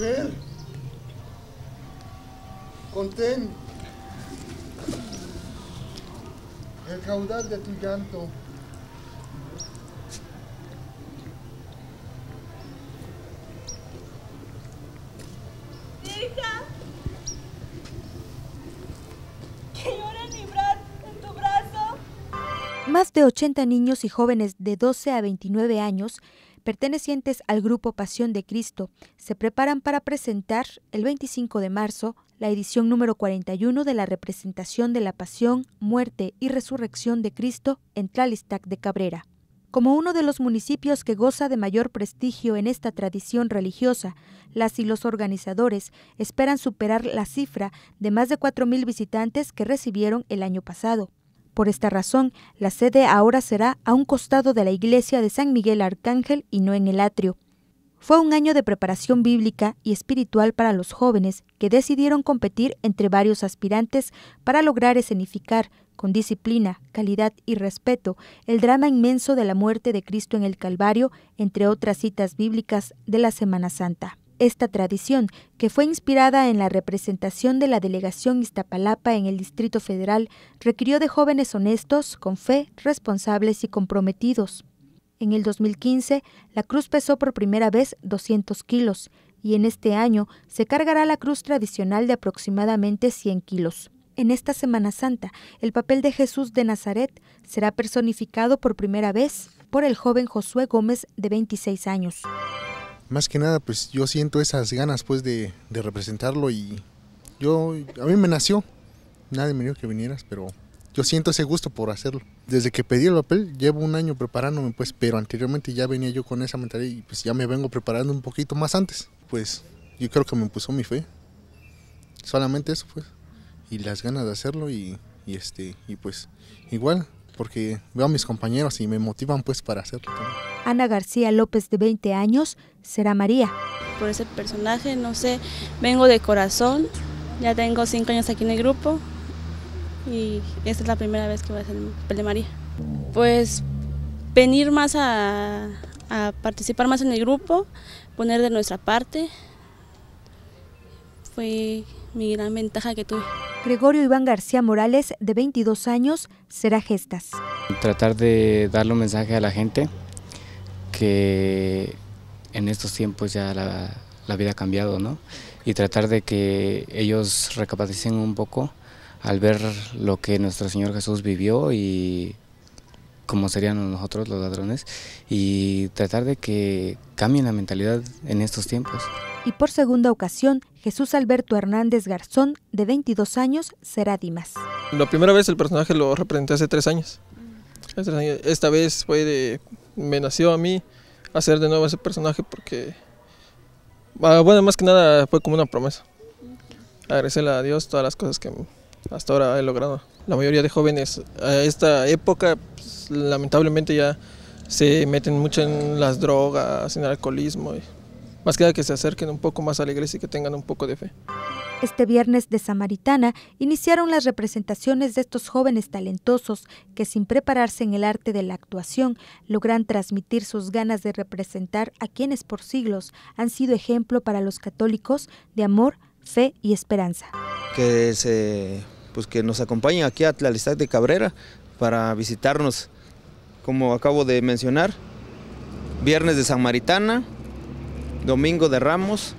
ver, Contén el caudal de tu canto. Más de 80 niños y jóvenes de 12 a 29 años pertenecientes al grupo Pasión de Cristo se preparan para presentar el 25 de marzo la edición número 41 de la representación de la Pasión, Muerte y Resurrección de Cristo en Tlalistac de Cabrera. Como uno de los municipios que goza de mayor prestigio en esta tradición religiosa, las y los organizadores esperan superar la cifra de más de 4.000 visitantes que recibieron el año pasado. Por esta razón, la sede ahora será a un costado de la iglesia de San Miguel Arcángel y no en el atrio. Fue un año de preparación bíblica y espiritual para los jóvenes que decidieron competir entre varios aspirantes para lograr escenificar, con disciplina, calidad y respeto, el drama inmenso de la muerte de Cristo en el Calvario, entre otras citas bíblicas de la Semana Santa esta tradición, que fue inspirada en la representación de la delegación Iztapalapa en el Distrito Federal, requirió de jóvenes honestos, con fe, responsables y comprometidos. En el 2015, la cruz pesó por primera vez 200 kilos y en este año se cargará la cruz tradicional de aproximadamente 100 kilos. En esta Semana Santa, el papel de Jesús de Nazaret será personificado por primera vez por el joven Josué Gómez de 26 años más que nada, pues yo siento esas ganas pues de, representarlo y yo, a mí me nació, nadie me dijo que vinieras, pero yo siento ese gusto por hacerlo. Desde que pedí el papel, llevo un año preparándome, pues, pero anteriormente ya venía yo con esa mentalidad y pues ya me vengo preparando un poquito más antes. Pues yo creo que me puso mi fe. Solamente eso, pues. Y las ganas de hacerlo y, este, y pues igual, porque veo a mis compañeros y me motivan pues para hacerlo también. Ana García López, de 20 años, será María. Por ese personaje, no sé, vengo de corazón, ya tengo 5 años aquí en el grupo y esta es la primera vez que voy a hacer el papel de María. Pues venir más a, a participar más en el grupo, poner de nuestra parte, fue mi gran ventaja que tuve. Gregorio Iván García Morales, de 22 años, será Gestas. Tratar de darle un mensaje a la gente que en estos tiempos ya la, vida ha cambiado, ¿no? Y tratar de que ellos recapaciten un poco al ver lo que nuestro Señor Jesús vivió y cómo serían nosotros los ladrones y tratar de que cambien la mentalidad en estos tiempos. Y por segunda ocasión, Jesús Alberto Hernández Garzón, de 22 años, será Dimas. La primera vez el personaje lo representé hace tres años. Esta vez fue de me nació a mí hacer de nuevo ese personaje porque, ah, bueno, más que nada fue como una promesa. Agradecerle a Dios todas las cosas que hasta ahora he logrado. La mayoría de jóvenes a esta época pues, lamentablemente ya se meten mucho en las drogas, en el alcoholismo, y más que nada que se acerquen un poco más a la iglesia y que tengan un poco de fe. Este viernes de Samaritana iniciaron las representaciones de estos jóvenes talentosos que sin prepararse en el arte de la actuación logran transmitir sus ganas de representar a quienes por siglos han sido ejemplo para los católicos de amor, fe y esperanza. Que, pues que nos acompañen aquí a Tlalistac de Cabrera para visitarnos, como acabo de mencionar, viernes de Samaritana, domingo de Ramos,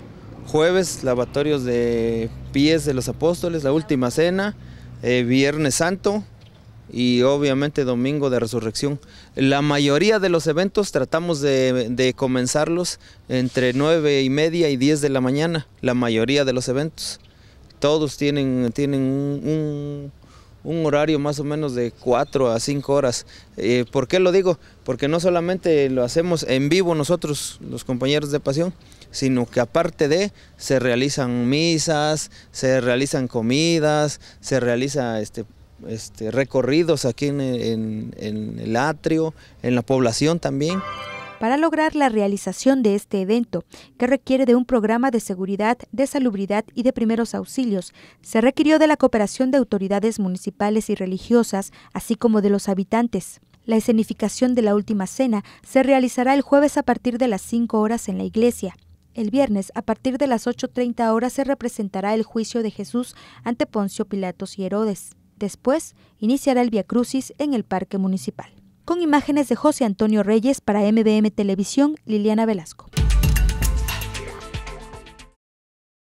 jueves, lavatorios de pies de los apóstoles, la última cena, eh, viernes santo y obviamente domingo de resurrección. La mayoría de los eventos tratamos de, comenzarlos entre 9 y media y 10 de la mañana, la mayoría de los eventos. Todos tienen, tienen un un horario más o menos de 4 a 5 horas. Eh, ¿Por qué lo digo? Porque no solamente lo hacemos en vivo nosotros, los compañeros de Pasión, sino que aparte de, se realizan misas, se realizan comidas, se realiza este, este recorridos aquí en el atrio, en la población también para lograr la realización de este evento, que requiere de un programa de seguridad, de salubridad y de primeros auxilios. Se requirió de la cooperación de autoridades municipales y religiosas, así como de los habitantes. La escenificación de la Última Cena se realizará el jueves a partir de las 5 horas en la iglesia. El viernes, a partir de las 8.30 horas, se representará el juicio de Jesús ante Poncio Pilatos y Herodes. Después, iniciará el Via Crucis en el Parque Municipal con imágenes de José Antonio Reyes para MBM Televisión, Liliana Velasco.